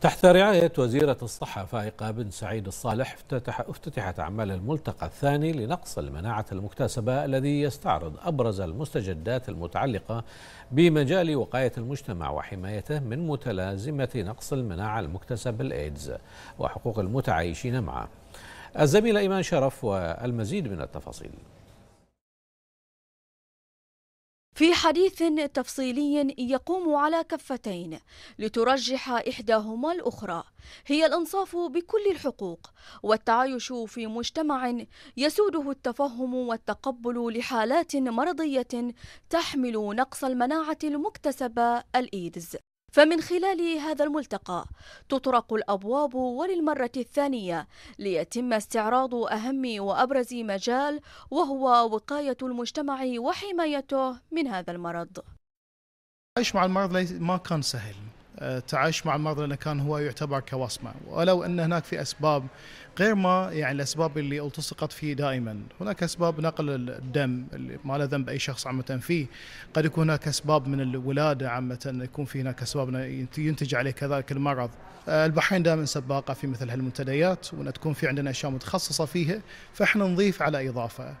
تحت رعاية وزيرة الصحة فائقة بن سعيد الصالح افتتح افتتحت أعمال الملتقى الثاني لنقص المناعة المكتسبة الذي يستعرض أبرز المستجدات المتعلقة بمجال وقاية المجتمع وحمايته من متلازمة نقص المناعة المكتسب الإيدز وحقوق المتعايشين معه الزميلة إيمان شرف والمزيد من التفاصيل في حديث تفصيلي يقوم على كفتين لترجح إحداهما الأخرى هي الإنصاف بكل الحقوق والتعايش في مجتمع يسوده التفهم والتقبل لحالات مرضية تحمل نقص المناعة المكتسبة الإيدز فمن خلال هذا الملتقى تطرق الابواب وللمره الثانيه ليتم استعراض اهم وابرز مجال وهو وقايه المجتمع وحمايته من هذا المرض. عيش مع المرض ما كان سهل تعايش مع المرض لانه كان هو يعتبر كوصمه ولو ان هناك في اسباب غير ما يعني الاسباب اللي التصقت فيه دائما هناك اسباب نقل الدم اللي ما له ذنب اي شخص عامه فيه قد يكون هناك اسباب من الولاده عامه يكون في هناك اسباب ينتج عليه كذلك المرض البحرين دائما سباقه في مثل هالمنتديات وان تكون في عندنا اشياء متخصصه فيها فاحنا نضيف على اضافه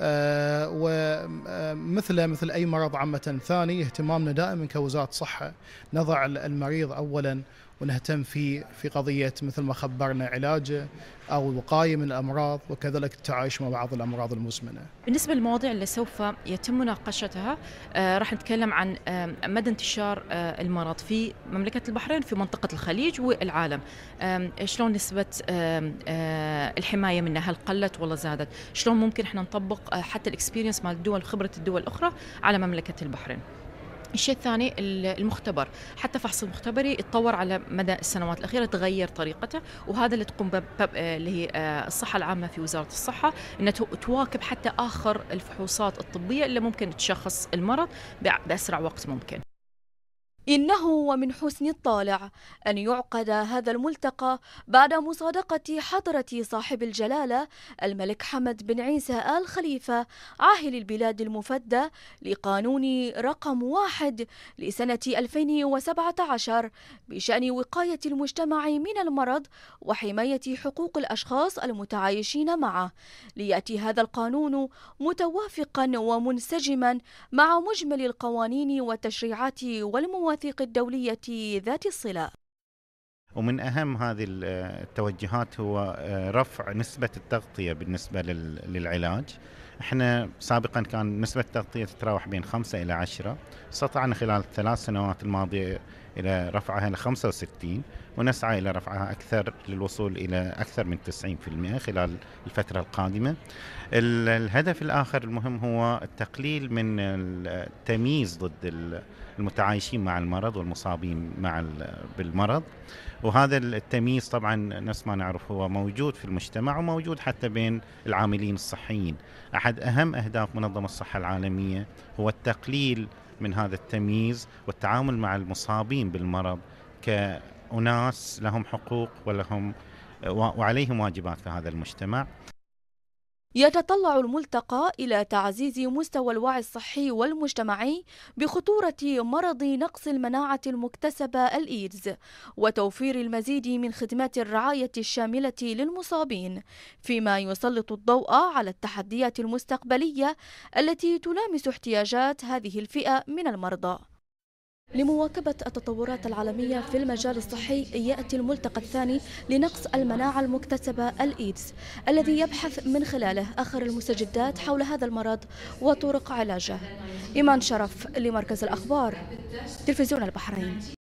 آه، ومثل مثل أي مرض عامة ثاني اهتمامنا دائما كوزارة صحة نضع المريض أولا ونهتم في في قضيه مثل ما خبرنا علاجه او الوقايه من الامراض وكذلك التعايش مع بعض الامراض المزمنه. بالنسبه للمواضيع اللي سوف يتم مناقشتها آه، راح نتكلم عن آه، مدى انتشار آه، المرض في مملكه البحرين في منطقه الخليج والعالم. شلون نسبه الحمايه منها هل قلت ولا زادت؟ شلون ممكن احنا نطبق حتى الاكسبيرينس مال الدول خبره الدول الاخرى على مملكه البحرين؟ الشيء الثاني المختبر حتى فحص المختبري اتطور على مدى السنوات الأخيرة تغير طريقته وهذا اللي تقوم آه، اللي هي آه، الصحة العامة في وزارة الصحة أنها تواكب حتى آخر الفحوصات الطبية اللي ممكن تشخص المرض بأسرع وقت ممكن إنه ومن حسن الطالع أن يعقد هذا الملتقى بعد مصادقة حضرة صاحب الجلالة الملك حمد بن عيسى آل خليفة عاهل البلاد المفدى لقانون رقم واحد لسنة 2017 بشأن وقاية المجتمع من المرض وحماية حقوق الأشخاص المتعايشين معه ليأتي هذا القانون متوافقا ومنسجما مع مجمل القوانين والتشريعات والموازنات المواثيق الدولية ذات الصلة ومن أهم هذه التوجهات هو آه، رفع نسبة التغطية بالنسبة للعلاج احنا سابقا كان نسبة التغطية تتراوح بين خمسة إلى عشرة استطعنا خلال الثلاث سنوات الماضية إلى رفعها ل 65 ونسعى إلى رفعها أكثر للوصول إلى أكثر من 90% خلال الفترة القادمة الهدف الآخر المهم هو التقليل من التمييز ضد المتعايشين مع المرض والمصابين مع بالمرض وهذا التمييز طبعا نفس ما نعرف هو موجود في المجتمع وموجود حتى بين العاملين الصحيين أحد أهم أهداف منظمة الصحة العالمية هو التقليل من هذا التمييز والتعامل مع المصابين بالمرض كأناس لهم حقوق ولهم وعليهم واجبات في هذا المجتمع يتطلع الملتقى إلى تعزيز مستوى الوعي الصحي والمجتمعي بخطورة مرض نقص المناعة المكتسبة الإيدز وتوفير المزيد من خدمات الرعاية الشاملة للمصابين فيما يسلط الضوء على التحديات المستقبلية التي تلامس احتياجات هذه الفئة من المرضى لمواكبة التطورات العالمية في المجال الصحي يأتي الملتقى الثاني لنقص المناعة المكتسبة الإيدز الذي يبحث من خلاله آخر المستجدات حول هذا المرض وطرق علاجه إيمان شرف لمركز الأخبار تلفزيون البحرين